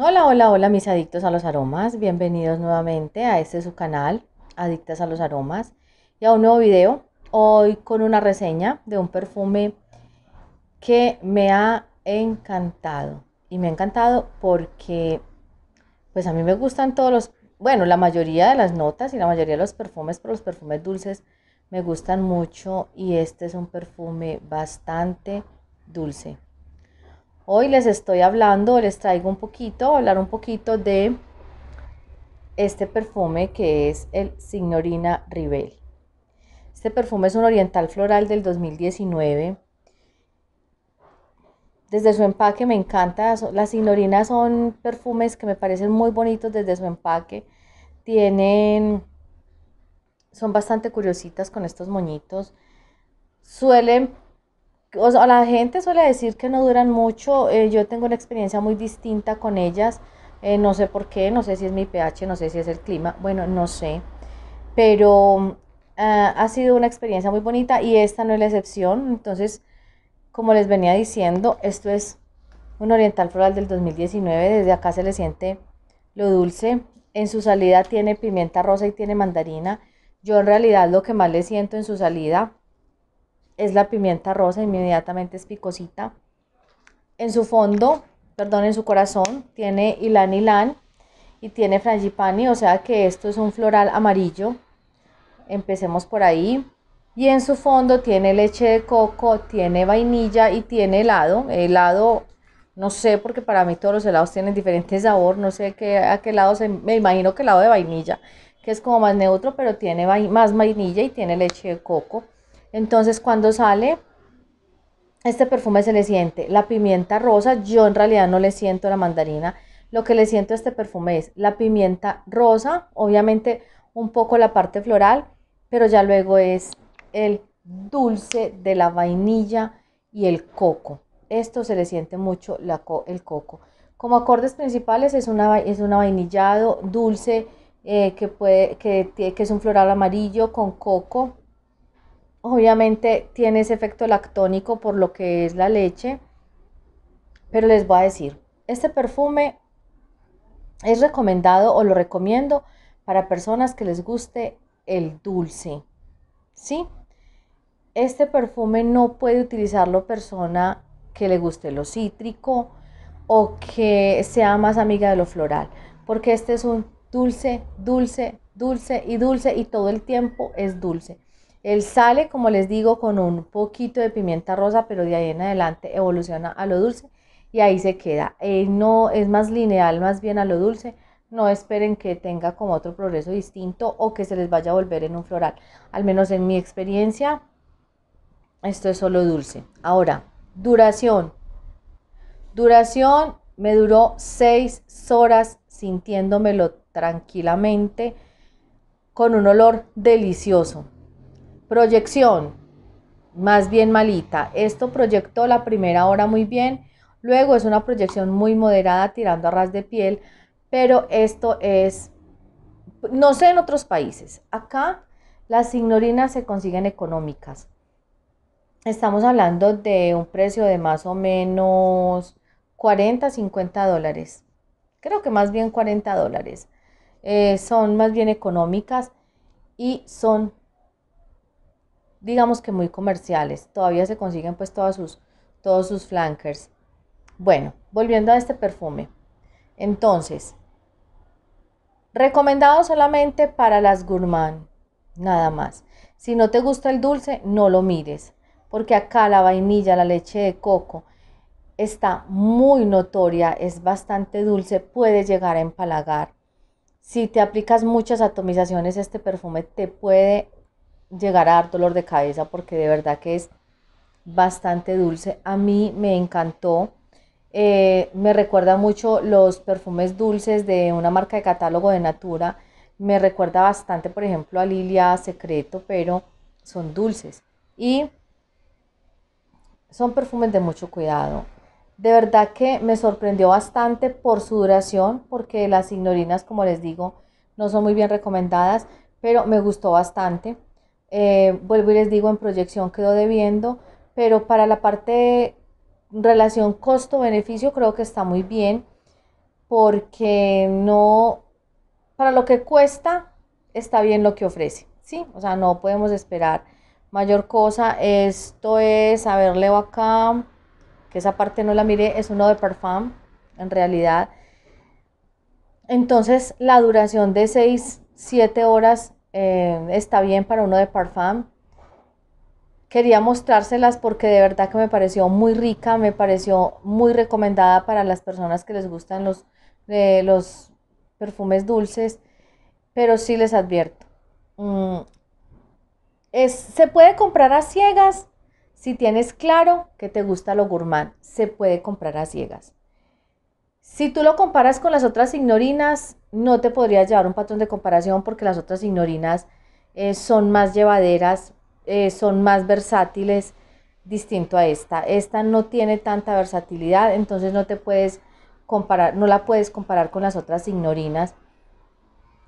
Hola, hola, hola mis adictos a los aromas, bienvenidos nuevamente a este su canal, Adictas a los Aromas, y a un nuevo video, hoy con una reseña de un perfume que me ha encantado, y me ha encantado porque pues a mí me gustan todos los, bueno, la mayoría de las notas y la mayoría de los perfumes, pero los perfumes dulces me gustan mucho y este es un perfume bastante dulce. Hoy les estoy hablando, les traigo un poquito, hablar un poquito de este perfume que es el Signorina Rivel. Este perfume es un oriental floral del 2019. Desde su empaque me encanta. Las signorinas son perfumes que me parecen muy bonitos desde su empaque. Tienen, son bastante curiositas con estos moñitos. Suelen o la gente suele decir que no duran mucho, eh, yo tengo una experiencia muy distinta con ellas, eh, no sé por qué, no sé si es mi pH, no sé si es el clima, bueno, no sé, pero ah, ha sido una experiencia muy bonita y esta no es la excepción. Entonces, como les venía diciendo, esto es un Oriental Floral del 2019. Desde acá se le siente lo dulce. En su salida tiene pimienta rosa y tiene mandarina. Yo en realidad lo que más le siento en su salida es la pimienta rosa, inmediatamente es picosita. En su fondo, perdón, en su corazón, tiene ilan ilan y tiene frangipani, o sea que esto es un floral amarillo. Empecemos por ahí. Y en su fondo tiene leche de coco, tiene vainilla y tiene helado. Helado, no sé, porque para mí todos los helados tienen diferente sabor, no sé a qué lado, se, me imagino que el lado de vainilla, que es como más neutro, pero tiene más vainilla y tiene leche de coco. Entonces cuando sale este perfume se le siente la pimienta rosa, yo en realidad no le siento la mandarina, lo que le siento a este perfume es la pimienta rosa, obviamente un poco la parte floral, pero ya luego es el dulce de la vainilla y el coco. Esto se le siente mucho el coco. Como acordes principales es, una, es un avainillado dulce eh, que, puede, que es un floral amarillo con coco Obviamente tiene ese efecto lactónico por lo que es la leche, pero les voy a decir, este perfume es recomendado o lo recomiendo para personas que les guste el dulce, ¿sí? Este perfume no puede utilizarlo persona que le guste lo cítrico o que sea más amiga de lo floral, porque este es un dulce, dulce, dulce y dulce y todo el tiempo es dulce. Él sale, como les digo, con un poquito de pimienta rosa, pero de ahí en adelante evoluciona a lo dulce y ahí se queda. Eh, no es más lineal, más bien a lo dulce. No esperen que tenga como otro progreso distinto o que se les vaya a volver en un floral. Al menos en mi experiencia, esto es solo dulce. Ahora, duración. Duración me duró seis horas sintiéndomelo tranquilamente con un olor delicioso. Proyección, más bien malita. Esto proyectó la primera hora muy bien, luego es una proyección muy moderada tirando a ras de piel, pero esto es, no sé en otros países, acá las ignorinas se consiguen económicas. Estamos hablando de un precio de más o menos 40, 50 dólares. Creo que más bien 40 dólares. Eh, son más bien económicas y son digamos que muy comerciales. Todavía se consiguen pues todos sus, todos sus flankers. Bueno, volviendo a este perfume. Entonces, recomendado solamente para las gourmand, nada más. Si no te gusta el dulce, no lo mires, porque acá la vainilla, la leche de coco está muy notoria, es bastante dulce, puede llegar a empalagar. Si te aplicas muchas atomizaciones, este perfume te puede llegar a dar dolor de cabeza porque de verdad que es bastante dulce. A mí me encantó. Eh, me recuerda mucho los perfumes dulces de una marca de catálogo de Natura. Me recuerda bastante, por ejemplo, a Lilia Secreto, pero son dulces. Y son perfumes de mucho cuidado. De verdad que me sorprendió bastante por su duración, porque las ignorinas, como les digo, no son muy bien recomendadas, pero me gustó bastante. Eh, vuelvo y les digo, en proyección quedó debiendo, pero para la parte relación costo-beneficio creo que está muy bien, porque no, para lo que cuesta, está bien lo que ofrece, ¿sí? O sea, no podemos esperar mayor cosa. Esto es, a ver, leo acá, que esa parte no la mire, es uno de Parfum, en realidad. Entonces, la duración de 6, 7 horas Em, está bien para uno de Parfum. Quería mostrárselas porque de verdad que me pareció muy rica, me pareció muy recomendada para las personas que les gustan los, eh, los perfumes dulces, pero sí les advierto. Mm, se puede comprar a ciegas si tienes claro que te gusta lo gourmand, se puede comprar a ciegas. Si tú lo comparas con las otras ignorinas, no te podría llevar un patrón de comparación porque las otras ignorinas eh, son más llevaderas, eh, son más versátiles, distinto a esta. Esta no tiene tanta versatilidad, entonces no te puedes comparar, no la puedes comparar con las otras ignorinas.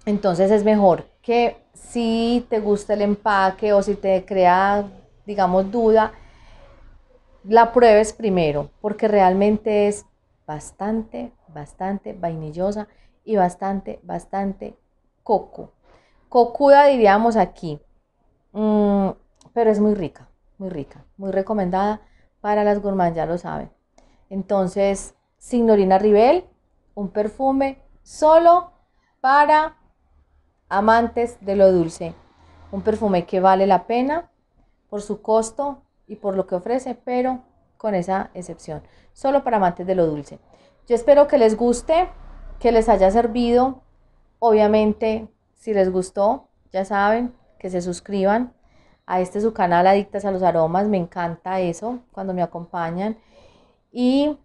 Entonces es mejor que si te gusta el empaque o si te crea, digamos, duda, la pruebes primero, porque realmente es bastante, bastante vainillosa y bastante, bastante coco. Cocuda diríamos aquí, mm, pero es muy rica, muy rica, muy recomendada para las gourmands, ya lo saben. Entonces, Signorina Rivel, un perfume solo para amantes de lo dulce. Un perfume que vale la pena por su costo y por lo que ofrece, pero con esa excepción, solo para amantes de lo dulce. Yo espero que les guste, que les haya servido. Obviamente, si les gustó, ya saben, que se suscriban a este su canal Adictas a los Aromas. Me encanta eso cuando me acompañan. Y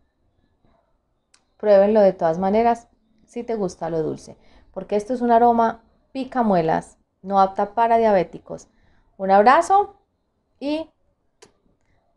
pruébenlo de todas maneras si te gusta lo dulce. Porque esto es un aroma picamuelas, no apta para diabéticos. Un abrazo y